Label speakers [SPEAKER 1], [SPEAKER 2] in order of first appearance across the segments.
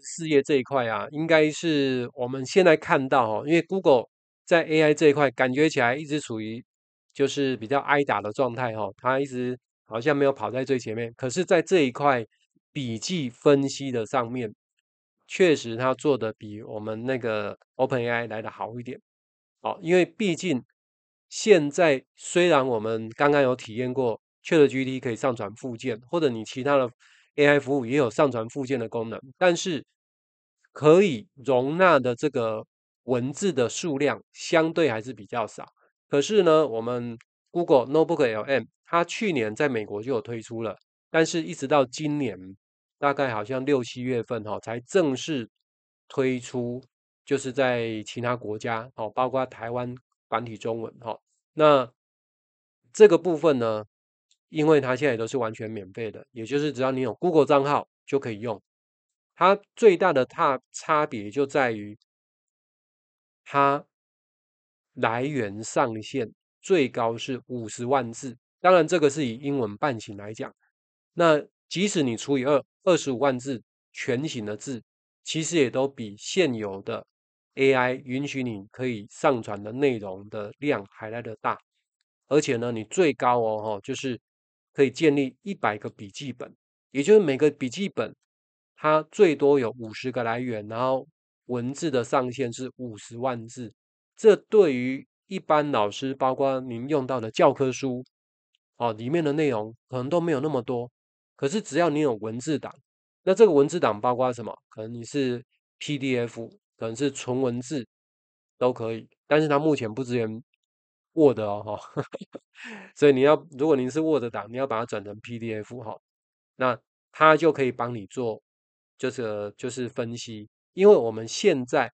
[SPEAKER 1] 事业这一块啊，应该是我们现在看到哈，因为 Google 在 AI 这一块感觉起来一直处于就是比较挨打的状态哈，它一直好像没有跑在最前面。可是，在这一块笔记分析的上面，确实它做的比我们那个 OpenAI 来的好一点哦，因为毕竟现在虽然我们刚刚有体验过 ChatGPT 可以上传附件，或者你其他的。AI 服务也有上传附件的功能，但是可以容纳的这个文字的数量相对还是比较少。可是呢，我们 Google Notebook LM 它去年在美国就有推出了，但是一直到今年大概好像六七月份哈才正式推出，就是在其他国家哦，包括台湾繁体中文哈。那这个部分呢？因为它现在都是完全免费的，也就是只要你有 Google 账号就可以用。它最大的差差别就在于，它来源上限最高是五十万字，当然这个是以英文半形来讲。那即使你除以二，二十五万字全形的字，其实也都比现有的 AI 允许你可以上传的内容的量还来的大。而且呢，你最高哦，就是。可以建立一百个笔记本，也就是每个笔记本它最多有五十个来源，然后文字的上限是五十万字。这对于一般老师，包括您用到的教科书哦，里面的内容，可能都没有那么多。可是只要你有文字档，那这个文字档包括什么？可能你是 PDF，可能是纯文字都可以。但是它目前不支援。Word 哦哈，所以你要如果您是 Word 档，你要把它转成 PDF 哈，那它就可以帮你做，就是就是分析。因为我们现在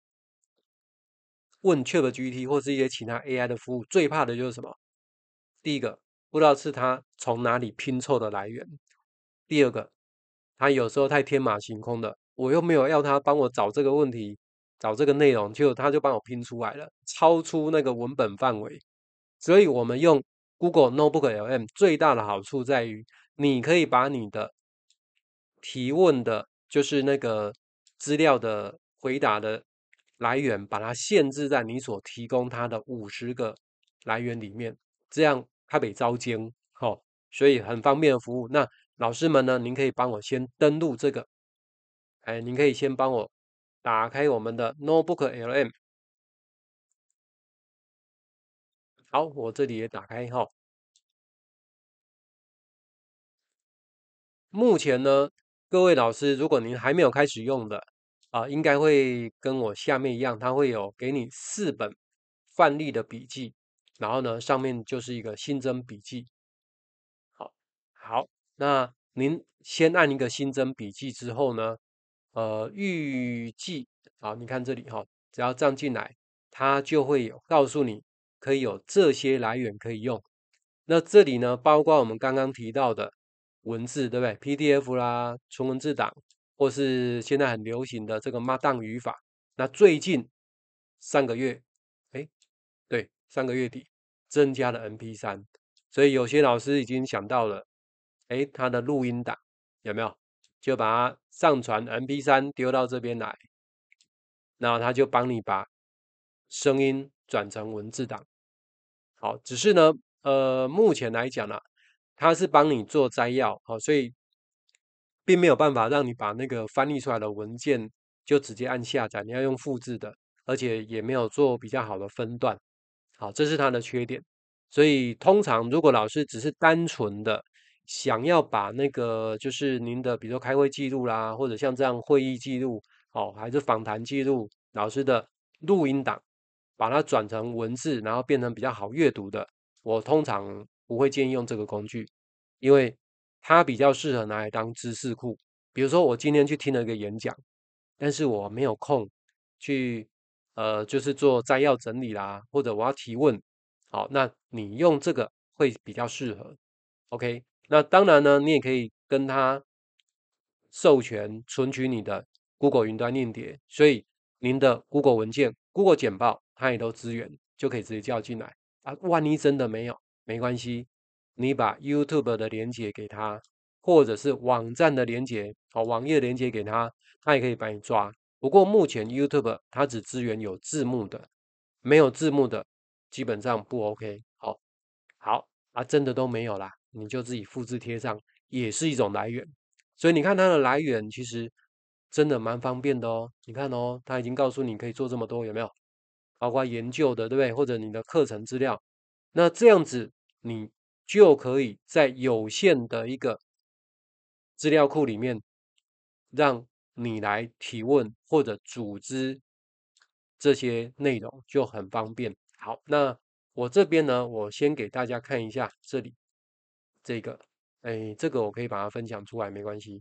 [SPEAKER 1] 问 ChatGPT 或是一些其他 AI 的服务，最怕的就是什么？第一个，不知道是他从哪里拼凑的来源；第二个，他有时候太天马行空的，我又没有要他帮我找这个问题、找这个内容，就他就帮我拼出来了，超出那个文本范围。所以我们用 Google Notebook LM 最大的好处在于，你可以把你的提问的，就是那个资料的回答的来源，把它限制在你所提供它的五十个来源里面，这样它没招奸，好，所以很方便的服务。那老师们呢，您可以帮我先登录这个，哎，您可
[SPEAKER 2] 以先帮我打开我们的 Notebook LM。好，我这里也打开哈。目前呢，各位老师，如果您还没有开始用
[SPEAKER 1] 的啊，应该会跟我下面一样，它会有给你四本范例的笔记，然后呢，上面就是一个新增笔记。好，好，那您先按一个新增笔记之后呢，呃，预计好，你看这里哈，只要这样进来，它就会有告诉你。可以有这些来源可以用，那这里呢，包括我们刚刚提到的文字，对不对？PDF 啦，纯文字档，或是现在很流行的这个 Markdown 语法。那最近上个月，哎，对，三个月底增加了 MP 三，所以有些老师已经想到了，哎，他的录音档有没有？就把它上传 MP 三丢到这边来，然后他就帮你把声音转成文字档。好，只是呢，呃，目前来讲呢，它是帮你做摘要，好，所以并没有办法让你把那个翻译出来的文件就直接按下载，你要用复制的，而且也没有做比较好的分段，好，这是它的缺点。所以通常如果老师只是单纯的想要把那个就是您的，比如说开会记录啦，或者像这样会议记录，哦，还是访谈记录，老师的录音档。把它转成文字，然后变成比较好阅读的。我通常不会建议用这个工具，因为它比较适合拿来当知识库。比如说，我今天去听了一个演讲，但是我没有空去呃，就是做摘要整理啦，或者我要提问。好，那你用这个会比较适合。OK，那当然呢，你也可以跟他授权存取你的 Google 云端硬碟，所以您的 Google 文件、Google 简报。它也都支援，就可以直接叫进来啊！万一真的没有，没关系，你把 YouTube 的连接给他，或者是网站的连接哦，网页连接给他，他也可以帮你抓。不过目前 YouTube 它只支援有字幕的，没有字幕的基本上不 OK。好，好啊，真的都没有啦，你就自己复制贴上也是一种来源。所以你看它的来源其实真的蛮方便的哦。你看哦，他已经告诉你可以做这么多，有没有？包括研究的，对不对？或者你的课程资料，那这样子你就可以在有限的一个资料库里面，让你来提问或者组织这些内容，就很方便。好，那我这边呢，我先给大家看一下这里这个，哎，这个我可以把它分享出来，没关系。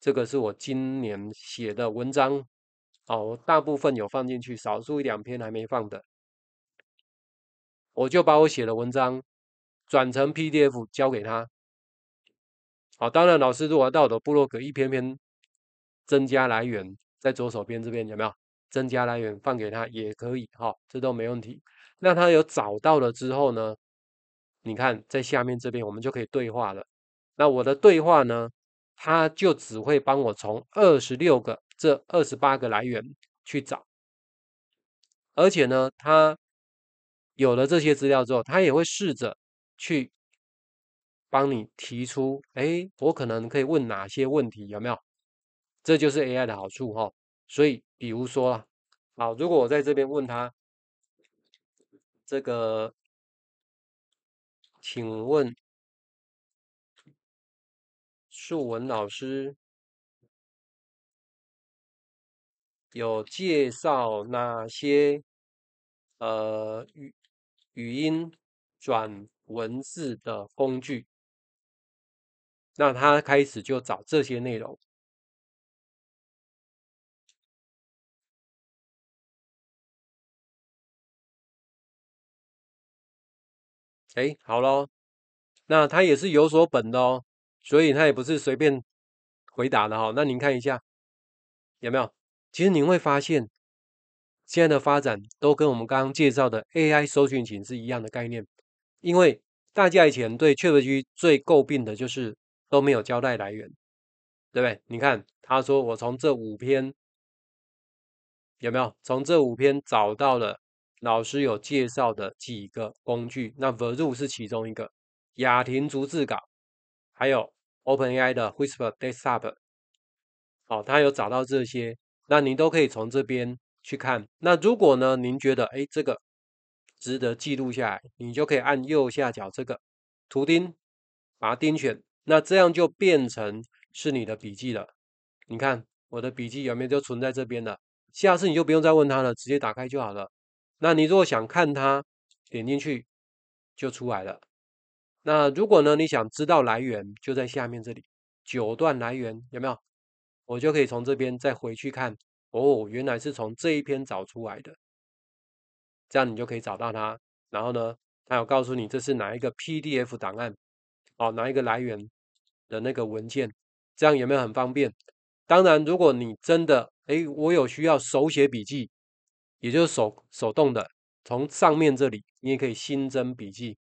[SPEAKER 1] 这个是我今年写的文章。哦，我大部分有放进去，少数一两篇还没放的，我就把我写的文章转成 PDF 交给他。好，当然老师如果到的布洛格一篇篇增加来源，在左手边这边有没有增加来源放给他也可以哈，这都没问题。那他有找到了之后呢？你看在下面这边我们就可以对话了。那我的对话呢？它就只会帮我从二十六个这二十八个来源去找，而且呢，它有了这些资料之后，它也会试着去帮你提出，哎，我可能可以问哪些问题，有没有？这就是 AI 的好处哈。
[SPEAKER 2] 所以，比如说啊，好，如果我在这边问他，这个，请问。树文老师有介绍哪些呃语语音转文字的工具？那他开始就找这些内容。哎，好咯，那他也是有所本的哦。所以他也不是随便回答的哈，那您看一下有没有？
[SPEAKER 1] 其实您会发现，现在的发展都跟我们刚刚介绍的 AI 搜寻型是一样的概念，因为大家以前对 ChatGPT 最诟病的就是都没有交代来源，对不对？你看他说我从这五篇有没有从这五篇找到了老师有介绍的几个工具，那 Veru 是其中一个，雅婷逐字稿还有。OpenAI 的 Whisper Desktop，好，它有找到这些，那您都可以从这边去看。那如果呢，您觉得哎这个值得记录下来，你就可以按右下角这个图钉，把它钉选，那这样就变成是你的笔记了。你看我的笔记有没有就存在这边了？下次你就不用再问它了，直接打开就好了。那你如果想看它，点进去就出来了。那如果呢？你想知道来源，就在下面这里九段来源有没有？我就可以从这边再回去看。哦，原来是从这一篇找出来的，这样你就可以找到它。然后呢，它有告诉你这是哪一个 PDF 档案，哦，哪一个来源的那个文件，这样有没有很方便？当然，如果你真的哎，我有需要手写笔记，也就是手手动的，从上面这里你也可以新增笔记。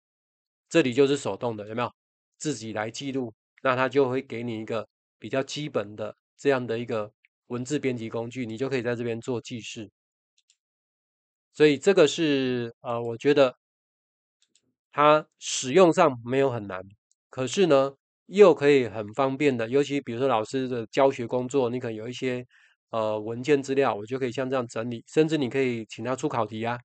[SPEAKER 1] 这里就是手动的，有没有自己来记录？那它就会给你一个比较基本的这样的一个文字编辑工具，你就可以在这边做记事。所以这个是呃，我觉得它使用上没有很难，可是呢又可以很方便的，尤其比如说老师的教学工作，你可能有一些呃文件资料，我就可以像这样整理，甚至你可以请他出考题啊，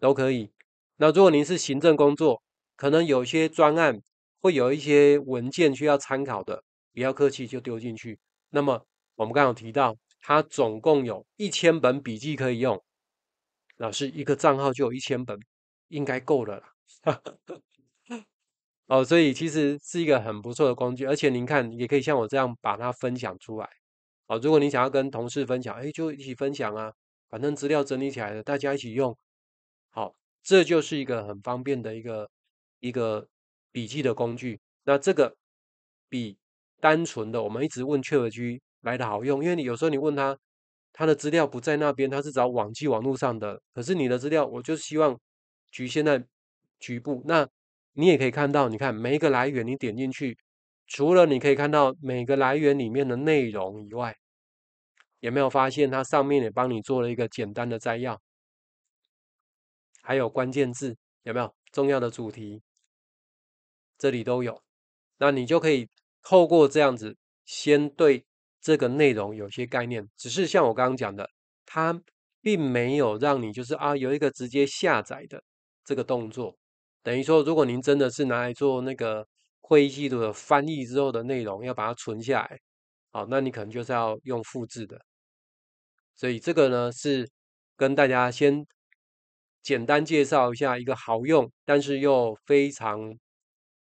[SPEAKER 1] 都可以。那如果您是行政工作，可能有些专案会有一些文件需要参考的，不要客气就丢进去。那么我们刚刚提到，它总共有一千本笔记可以用，老师一个账号就有一千本，应该够了啦。哦，所以其实是一个很不错的工具，而且您看也可以像我这样把它分享出来。哦，如果你想要跟同事分享，哎，就一起分享啊，反正资料整理起来了，大家一起用。好，这就是一个很方便的一个。一个笔记的工具，那这个比单纯的我们一直问确尔居来的好用，因为你有时候你问他，他的资料不在那边，他是找网际网络上的，可是你的资料，我就希望局限在局部。那你也可以看到，你看每一个来源，你点进去，除了你可以看到每个来源里面的内容以外，有没有发现它上面也帮你做了一个简单的摘要，还有关键字有没有重要的主题？这里都有，那你就可以透过这样子，先对这个内容有些概念。只是像我刚刚讲的，它并没有让你就是啊有一个直接下载的这个动作。等于说，如果您真的是拿来做那个会议记录的翻译之后的内容，要把它存下来，好，那你可能就是要用复制的。所以这个呢是跟大家先简单介绍一下一个好用，但是又非常。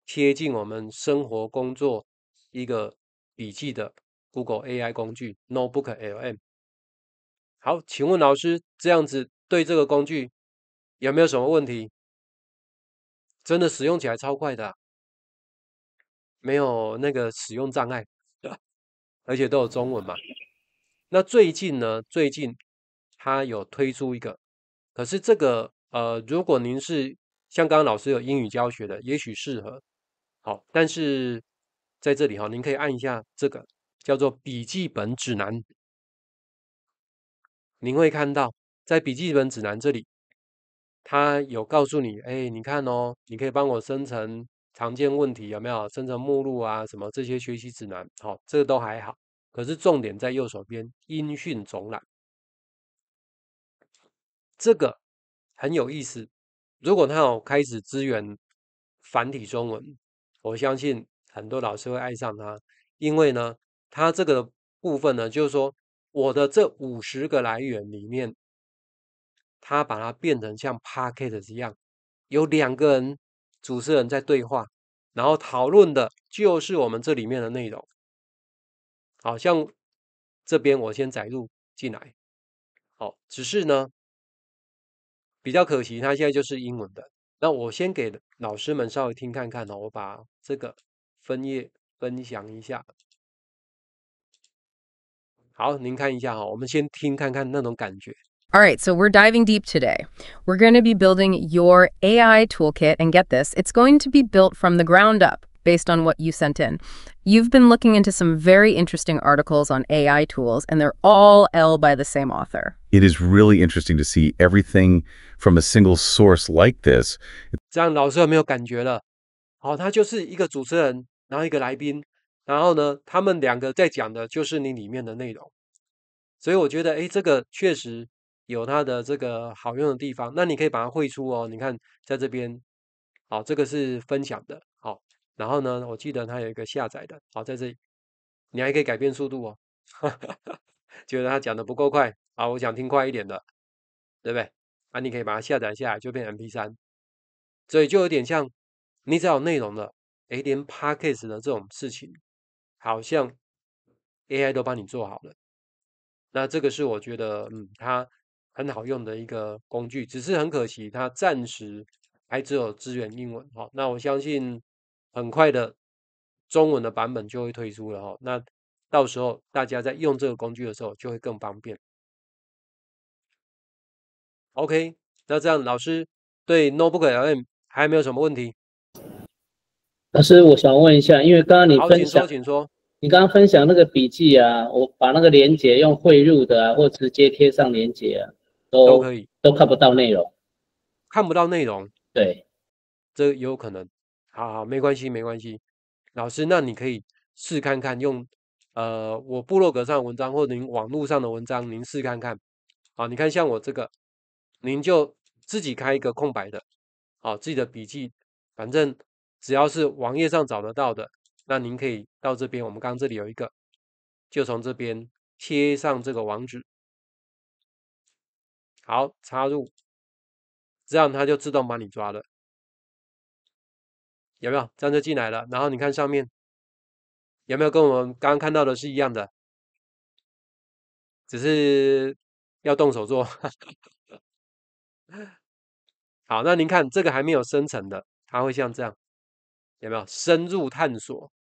[SPEAKER 1] 贴近我们生活工作一个笔记的 Google AI 工具 Notebook LM。
[SPEAKER 2] 好，请问老师，这样子对这个工具有没有什么问题？真的使用起来超快的，没有
[SPEAKER 1] 那个使用障碍，而且都有中文嘛？那最近呢？最近它有推出一个，可是这个呃，如果您是像刚刚老师有英语教学的，也许适合。好，但是在这里哈，您可以按一下这个叫做笔记本指南，您会看到在笔记本指南这里，它有告诉你，哎，你看哦，你可以帮我生成常见问题有没有？生成目录啊，什么这些学习指南，好，这个都还好。可是重点在右手边音讯总览，这个很有意思。如果他有开始支援繁体中文。我相信很多老师会爱上它，因为呢，它这个部分呢，就是说我的这五十个来源里面，它把它变成像 p o c k e t 一样，有两个人主持人在对话，然后讨论的就是我们这里面的内容。好像这边我先载入进来，好，只是呢比较可惜，它现在就是英文的。那我先给老师们稍微听看看哦，我把这个分页分享一下。好，您看一下哈、哦，我们先听看看那种感觉。
[SPEAKER 2] All right, so we're diving deep today. We're going to be building your
[SPEAKER 1] AI toolkit, and get this, it's going to be built from the ground up based on what you sent in. You've been looking into some very interesting articles on AI tools, and they're all L by the same author.
[SPEAKER 2] It is really interesting to see everything from a single source like this。
[SPEAKER 1] 这样老师有没有感觉了？好，他就是一个主持人，然后一个来宾，然后呢，他们两个在讲的就是你里面的内容。所以我觉得，哎，这个确实有它的这个好用的地方。那你可以把它绘出哦。你看，在这边，好，这个是分享的。好，然后呢，我记得它有一个下载的。好，在这里，你还可以改变速度哦。觉得他讲的不够快。好，我想听快一点的，对不对？啊，你可以把它下载下来，就变 M P 三，所以就有点像你只要有内容的诶，连 p o c k a t e 的这种事情，好像 A I 都帮你做好了。那这个是我觉得，嗯，它很好用的一个工具。只是很可惜，它暂时还只有支援英文哈。那我相信很快的中文的版本就会推出了哈。那到时候大家在用这个工具的时候就会更方便。OK，那这样老师对 Notebook LM 还没有什么问题？
[SPEAKER 2] 老师，我想问一下，因为刚刚你好，请说，请
[SPEAKER 1] 说，你刚刚分享那个笔记啊，我把那个链接用汇入的啊，或直
[SPEAKER 2] 接贴上链接啊，都都可以，都看不到内容，
[SPEAKER 1] 看不到内容，对，这有可能。好好，没关系，没关系。老师，那你可以试看看用，呃，我部落格上文章或您网络上的文章，您试看看。啊，你看像我这个。您就自己开一个空白的，好，自己的笔记，反正只要是网页上找得到的，那您可以到这边，我们刚这里有一个，就从这边贴上这个网址，
[SPEAKER 2] 好，插入，这样它就自动帮你抓了，有没有？这样就进来了，然后你看上面，有没有跟我们刚刚看到的是一样的？只是要动手做。好，那您看
[SPEAKER 1] 这个还没有生成的，它会像这样，有没有深入探索？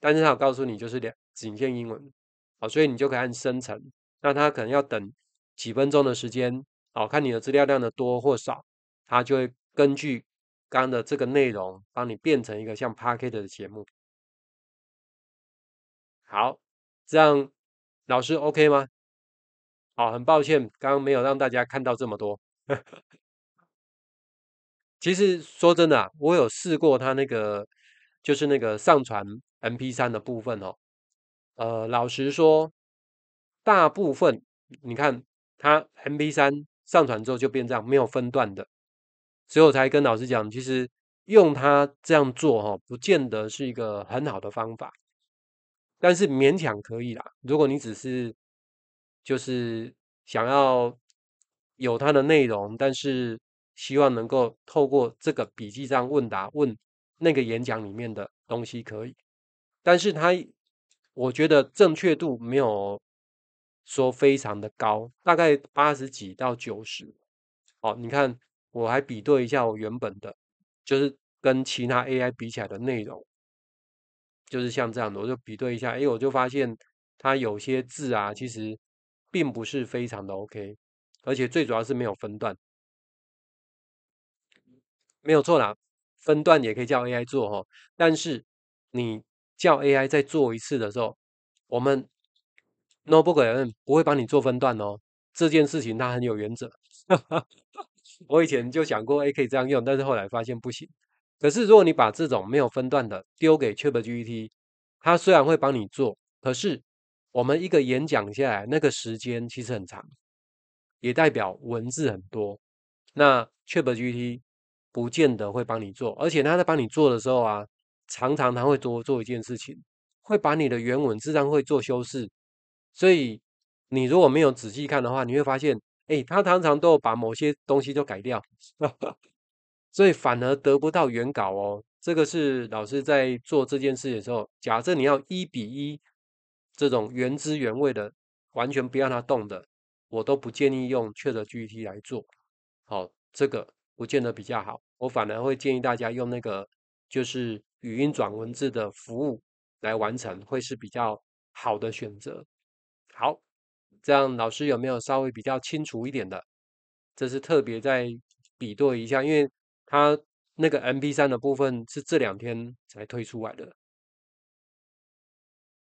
[SPEAKER 1] 但是它告诉你就是两，仅限英文好，所以你就可以按生成，那它可能要等几分钟的时间好，看你的资料量的多或少，它就会根
[SPEAKER 2] 据刚刚的这个内容帮你变成一个像 p a r k e t 的节目。好，这样老师 OK 吗？好，很抱歉刚刚没有让大家看到这么多。
[SPEAKER 1] 其实说真的啊，我有试过他那个，就是那个上传 MP3 的部分哦。呃，老实说，大部分你看他 MP3 上传之后就变这样，没有分段的，所以我才跟老师讲，其实用它这样做哈，不见得是一个很好的方法，但是勉强可以啦。如果你只是就是想要。有它的内容，但是希望能够透过这个笔记上问答问那个演讲里面的东西可以，但是它我觉得正确度没有说非常的高，大概八十几到九十。好，你看我还比对一下我原本的，就是跟其他 AI 比起来的内容，就是像这样，的，我就比对一下，哎，我就发现它有些字啊，其实并不是非常的 OK。而且最主要是没有分段，没有错啦。分段也可以叫 AI 做哈，但是你叫 AI 再做一次的时候，我们 n o e b o g r a m 不会帮你做分段哦。这件事情它很有原则。我以前就想过 A 可以这样用，但是后来发现不行。可是如果你把这种没有分段的丢给 ChatGPT，它虽然会帮你做，可是我们一个演讲下来，那个时间其实很长。也代表文字很多，那 ChatGPT 不见得会帮你做，而且他在帮你做的时候啊，常常他会多做一件事情，会把你的原文自然会做修饰，所以你如果没有仔细看的话，你会发现，哎，他常常都把某些东西都改掉，所以反而得不到原稿哦。这个是老师在做这件事的时候，假设你要一比一这种原汁原味的，完全不让他动的。我都不建议用确的 GPT 来做，好，这个不见得比较好，我反而会建议大家用那个就是语音转文字的服务来完成，会是比较好的选择。好，这样老师有没有稍微比较清楚一点的？这是特别在比对一下，因为
[SPEAKER 2] 他那个 MP 三的部分是这两天才推出来的。